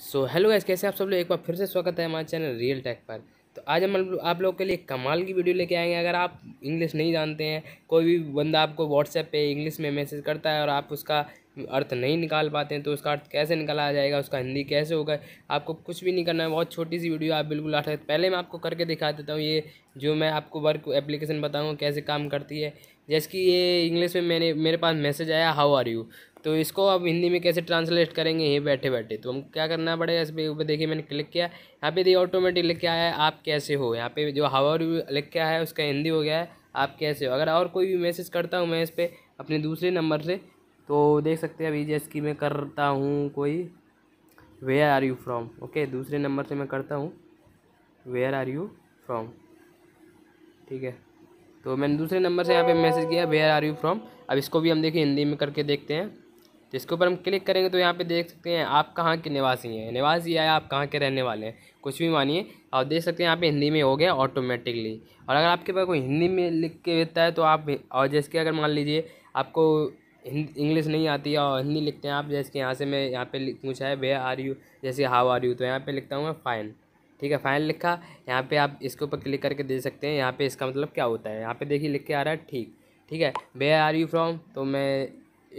so hello guys कैसे आप सब लोग एक बार फिर से स्वागत है हमारे चैनल रियल टेक पर तो आज हम आप लोग के लिए कमाल की वीडियो लेके आएंगे अगर आप इंग्लिश नहीं जानते हैं कोई भी बंदा आपको व्हाट्सएप पे इंग्लिश में मैसेज करता है और आप उसका अर्थ नहीं निकाल पाते हैं तो उसका अर्थ कैसे निकाला जाएगा उसका हिंदी कैसे होगा आपको कुछ भी नहीं करना है बहुत छोटी सी वीडियो आप बिल्कुल आठ पहले मैं आपको करके दिखा देता हूँ ये जो मैं आपको वर्क एप्लीकेशन बताऊँगा कैसे काम करती है जैसे कि ये इंग्लिश में मैंने मेरे पास मैसेज आया हाउ आर यू तो इसको अब हिंदी में कैसे ट्रांसलेट करेंगे ये बैठे बैठे तो हमको क्या करना पड़ेगा इस पर ऊपर देखिए मैंने क्लिक किया यहाँ पे देखिए ऑटोमेटिक लिख के आया है आप कैसे हो यहाँ पे जो हाउ आर यू लिख के आया है उसका हिंदी हो गया है आप कैसे हो अगर और कोई भी मैसेज करता हूँ मैं इस पर अपने दूसरे नंबर से तो देख सकते हैं अभी जैसे कि मैं करता हूँ कोई where are you from okay दूसरे नंबर से मैं करता हूँ वेयर आर यू फ्रॉम ठीक है तो मैंने दूसरे नंबर से यहाँ पे मैसेज किया वेयर आर यू फ्रॉम अब इसको भी हम देखिए हिंदी में करके देखते हैं तो इसके ऊपर हम क्लिक करेंगे तो यहाँ पे देख सकते हैं आप कहाँ के निवासी हैं निवासी आए आप कहाँ के रहने वाले हैं कुछ भी मानिए और देख सकते हैं यहाँ पे हिंदी में हो गया ऑटोमेटिकली और अगर आपके पास कोई हिंदी में लिख के देता है तो आप और जैसे कि अगर मान लीजिए आपको इंग्लिश नहीं आती है और हिंदी लिखते हैं आप जैसे कि यहाँ से मैं यहाँ पे पूछा है वे आर यू जैसे हाउ आर यू तो यहाँ पे लिखता हूँ मैं फ़ाइन ठीक है फ़ाइन लिखा यहाँ पे आप इसके ऊपर क्लिक करके दे सकते हैं यहाँ पे इसका मतलब क्या होता है यहाँ पे देखिए लिख के आ रहा है ठीक ठीक है वे आर यू फ्रॉम तो मैं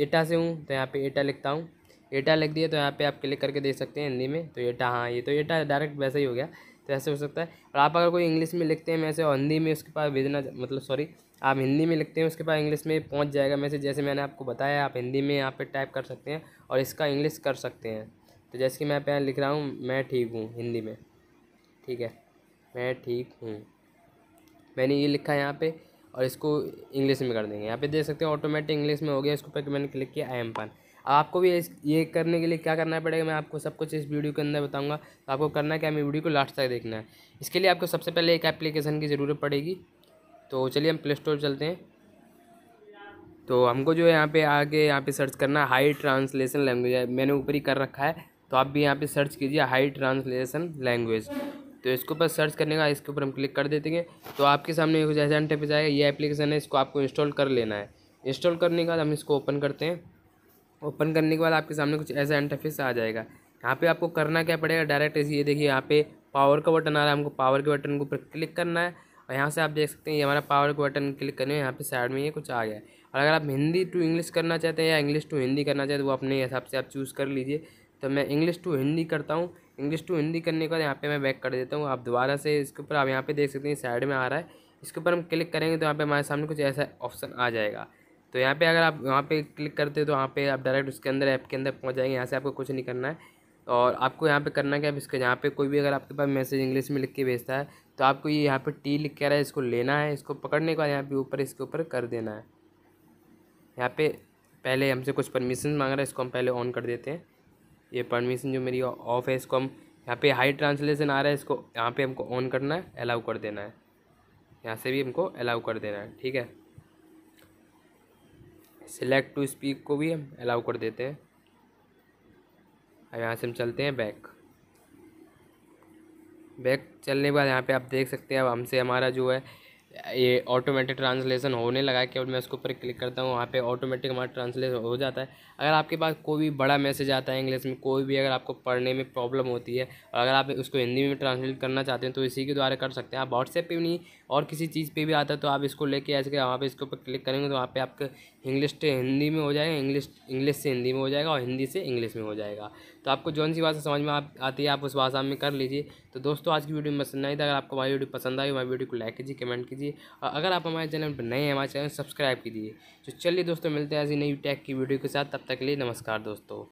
एटा से हूँ तो यहाँ पर एटा लिखता हूँ एटा लिख दिया तो यहाँ पर आप क्लिक करके देख सकते हैं हिंदी में तो एटा हाँ ये तो एटा डायरेक्ट वैसे ही हो गया तो ऐसे हो सकता है और आप अगर कोई इंग्लिश में लिखते हैं मैसेज और हिंदी में उसके पास भेजना मतलब सॉरी आप हिंदी में लिखते हैं उसके पास इंग्लिश में पहुंच जाएगा मैसेज जैसे मैंने आपको बताया आप हिंदी में यहाँ पे टाइप कर सकते हैं और इसका इंग्लिश कर सकते हैं तो जैसे कि मैं पहले लिख रहा हूँ मैं ठीक हूँ हिंदी में ठीक है मैं ठीक हूँ मैंने ये लिखा है यहाँ पर और इसको इंग्लिश में कर देंगे यहाँ पे देख सकते हैं ऑटोमेटिक इंग्लिश में हो गया इसके ऊपर मैंने क्लिक किया आई एम पान आपको भी इस ये करने के लिए क्या करना पड़ेगा मैं आपको सब कुछ इस वीडियो के अंदर बताऊंगा तो आपको करना क्या मैं वीडियो को लास्ट तक देखना है इसके लिए आपको सबसे पहले एक एप्लीकेशन की ज़रूरत पड़ेगी तो चलिए हम प्ले स्टोर चलते हैं तो हमको जो है यहाँ पे आगे यहाँ पे सर्च करना है हाई ट्रांसलेशन लैंग्वेज मैंने ऊपर ही कर रखा है तो आप भी यहाँ पर सर्च कीजिए हाई ट्रांसलेसन लैंग्वेज तो इसके ऊपर सर्च करने का इसके ऊपर हम क्लिक कर देते हैं तो आपके सामने कुछ ऐसा पे जाएगा ये एप्लीकेशन है इसको आपको इंस्टॉल कर लेना है इंस्टॉल करने के बाद हम इसको ओपन करते हैं ओपन करने के बाद आपके सामने कुछ ऐसा इंटरफेस आ जाएगा यहाँ पे आपको करना क्या पड़ेगा डायरेक्ट ये देखिए यहाँ पे पावर का बटन आ रहा है हमको पावर के बटन को क्लिक करना है और यहाँ से आप देख सकते हैं ये हमारा पावर के बटन क्लिक करने यहाँ पे साइड में ये कुछ आ गया है और अगर आप हिंदी टू इंग्लिश करना चाहते हैं या इंग्लिश टू हिंदी करना चाहते हैं वो अपने हिसाब से आप चूज़ कर लीजिए तो मैं इंग्लिश टू हिंदी करता हूँ इंग्लिश टू हिंदी करने के बाद यहाँ पर मैं बैक कर देता हूँ आप दोबारा से इसके ऊपर आप यहाँ पे देख सकते हैं साइड में आ रहा है इसके ऊपर हम क्लिक करेंगे तो यहाँ पर हमारे सामने कुछ ऐसा ऑप्शन आ जाएगा तो यहाँ पे अगर आप वहाँ पे क्लिक करते हो तो वहाँ पे आप डायरेक्ट उसके अंदर ऐप के अंदर पहुँच जाएंगे यहाँ से आपको कुछ नहीं करना है और आपको यहाँ पे करना क्या इसके यहाँ पे कोई भी अगर आपके पास मैसेज इंग्लिश में लिख के भेजता है तो आपको ये यहाँ पे टी लिख के रहा है इसको लेना है इसको पकड़ने के बाद यहाँ पे ऊपर इसके ऊपर कर देना है यहाँ पे पहले हमसे कुछ परमिशन मांग रहा है इसको हम पहले ऑन कर देते हैं ये परमिशन जो मेरी ऑफ है इसको हम यहाँ पे हाई ट्रांसलेशन आ रहा है इसको यहाँ पे हमको ऑन करना है अलाउ कर देना है यहाँ से भी हमको अलाउ कर देना है ठीक है सिलेक्ट टू स्पीक को भी हम अलाउ कर देते हैं अब यहाँ से हम चलते हैं बैक बैक चलने के बाद यहाँ पे आप देख सकते हैं अब हमसे हमारा जो है ये ऑटोमेटिक ट्रांसलेशन होने लगा है केवल मैं उसके ऊपर क्लिक करता हूँ वहाँ पे ऑटोमेटिक हमारा ट्रांसलेट हो जाता है अगर आपके पास कोई भी बड़ा मैसेज आता है इंग्लिश में कोई भी अगर आपको पढ़ने में प्रॉब्लम होती है और अगर आप उसको हिंदी में ट्रांसलेट करना चाहते हैं तो इसी के द्वारा कर सकते हैं आप व्हाट्सएप पर भी नहीं और किसी चीज़ पर भी आता है तो आप इसको लेके ऐसे वहाँ पर इसके ऊपर क्लिक करेंगे तो वहाँ पर आपके इंग्लिश से हिंदी में हो जाएगा इंग्लिश इंग्लिश से हिंदी में हो जाएगा और हिंदी से इंग्लिश में हो जाएगा तो आपको जौन सी भाषा समझ में आप आती है आप उस भाषा में कर लीजिए तो दोस्तों आज की वीडियो में पसंद आई था अगर आपको हमारी वीडियो पसंद आई हमारी वीडियो को लाइक कीजिए कमेंट कीजिए कीजिए और अगर आप हमारे चैनल पर नए हैं हमारे चैनल सब्सक्राइब कीजिए तो चलिए दोस्तों मिलते हैं ऐसी नई टैग की वीडियो के साथ तब तक के लिए नमस्कार दोस्तों